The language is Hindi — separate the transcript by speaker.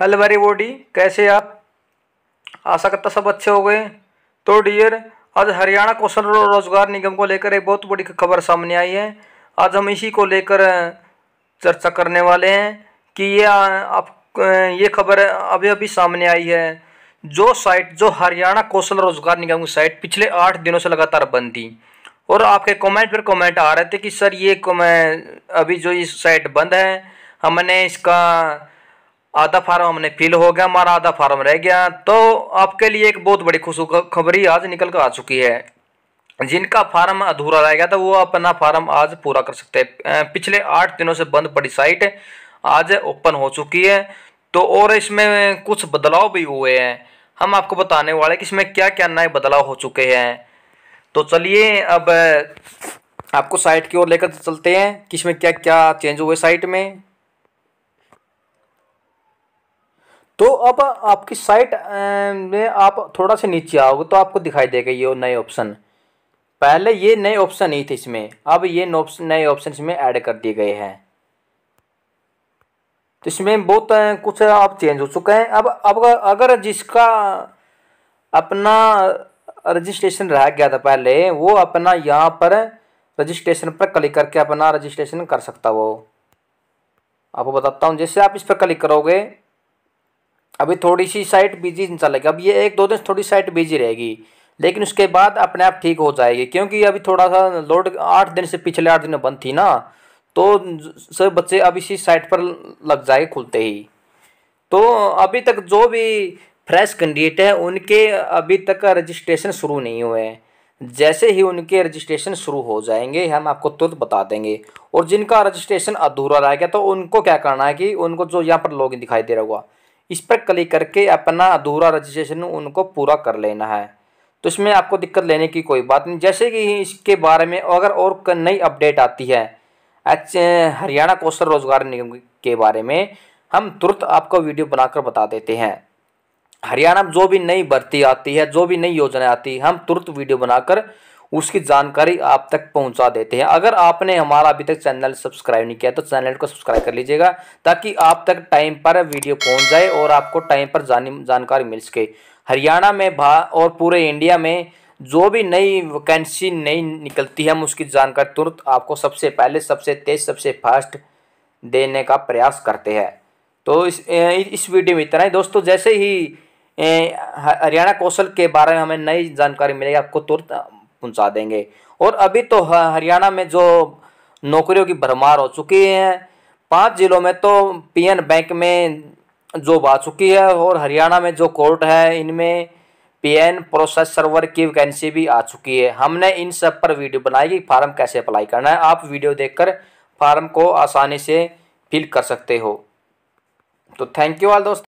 Speaker 1: हेलो बॉडी कैसे आप आशा करता सब अच्छे हो गए तो डियर आज हरियाणा कौशल रोजगार निगम को लेकर एक बहुत बड़ी खबर सामने आई है आज हम इसी को लेकर चर्चा करने वाले हैं कि ये आप ये खबर अभी अभी सामने आई है जो साइट जो हरियाणा कौशल रोजगार निगम की साइट पिछले आठ दिनों से लगातार बंद थी और आपके कमेंट पर कमेंट आ रहे थे कि सर ये अभी जो ये साइट बंद है हमने इसका आधा फार्म हमने फिल हो गया हमारा आधा फार्म रह गया तो आपके लिए एक बहुत बड़ी खुशखबरी आज निकल कर आ चुकी है जिनका फार्म अधूरा रह गया था वो अपना फार्म आज पूरा कर सकते हैं पिछले आठ दिनों से बंद पड़ी साइट आज ओपन हो चुकी है तो और इसमें कुछ बदलाव भी हुए हैं हम आपको बताने वाले कि इसमें क्या क्या नए बदलाव हो चुके हैं तो चलिए अब आपको साइट की ओर लेकर चलते हैं कि इसमें क्या क्या चेंज हुए साइट में तो अब आपकी साइट में आप थोड़ा सा नीचे आओगे तो आपको दिखाई देगा ये नए ऑप्शन पहले ये नए ऑप्शन नहीं थे इसमें अब ये नए ऑप्शन इसमें ऐड कर दिए गए हैं तो इसमें बहुत कुछ आप चेंज हो चुके हैं अब अब अगर जिसका अपना रजिस्ट्रेशन रह गया था पहले वो अपना यहाँ पर रजिस्ट्रेशन पर क्लिक करके अपना रजिस्ट्रेशन कर सकता वो आपको बताता हूँ जैसे आप इस पर क्लिक करोगे अभी थोड़ी सी साइट बिजी चलेगी अब ये एक दो दिन थोड़ी साइट बिजी रहेगी लेकिन उसके बाद अपने आप ठीक हो जाएगी क्योंकि अभी थोड़ा सा लोड आठ दिन से पिछले आठ दिन बंद थी ना तो सब बच्चे अभी इसी साइट पर लग जाए खुलते ही तो अभी तक जो भी फ्रेश कैंडिडेट है उनके अभी तक रजिस्ट्रेशन शुरू नहीं हुए हैं जैसे ही उनके रजिस्ट्रेशन शुरू हो जाएंगे हम आपको तुरंत बता देंगे और जिनका रजिस्ट्रेशन अधूरा रह गया तो उनको क्या करना है कि उनको जो यहाँ पर लॉगिन दिखाई दे रहा होगा इस पर क्लिक करके अपना अधूरा रजिस्ट्रेशन उनको पूरा कर लेना है तो इसमें आपको दिक्कत लेने की कोई बात नहीं जैसे कि इसके बारे में अगर और नई अपडेट आती है हरियाणा कौशल रोजगार निगम के बारे में हम तुरंत आपको वीडियो बनाकर बता देते हैं हरियाणा में जो भी नई भर्ती आती है जो भी नई योजना आती है हम तुरंत वीडियो बनाकर उसकी जानकारी आप तक पहुंचा देते हैं अगर आपने हमारा अभी तक चैनल सब्सक्राइब नहीं किया तो चैनल को सब्सक्राइब कर लीजिएगा ताकि आप तक टाइम पर वीडियो पहुंच जाए और आपको टाइम पर जान, जानकारी मिल सके हरियाणा में भा और पूरे इंडिया में जो भी नई वैकेंसी नई निकलती है हम उसकी जानकारी तुरंत आपको सबसे पहले सबसे तेज सबसे फास्ट देने का प्रयास करते हैं तो इस इस वीडियो में इतना ही दोस्तों जैसे ही हरियाणा कौशल के बारे में हमें नई जानकारी मिलेगी आपको तुरंत पहुंचा देंगे और अभी तो हरियाणा में जो नौकरियों की भरमार हो चुकी है पांच जिलों में तो पीएन बैंक में जॉब आ चुकी है और हरियाणा में जो कोर्ट है इनमें पीएन प्रोसेस सर्वर की वैकेंसी भी आ चुकी है हमने इन सब पर वीडियो बनाई कि फार्म कैसे अप्लाई करना है आप वीडियो देखकर फार्म को आसानी से फिल कर सकते हो तो थैंक यू ऑल दोस्त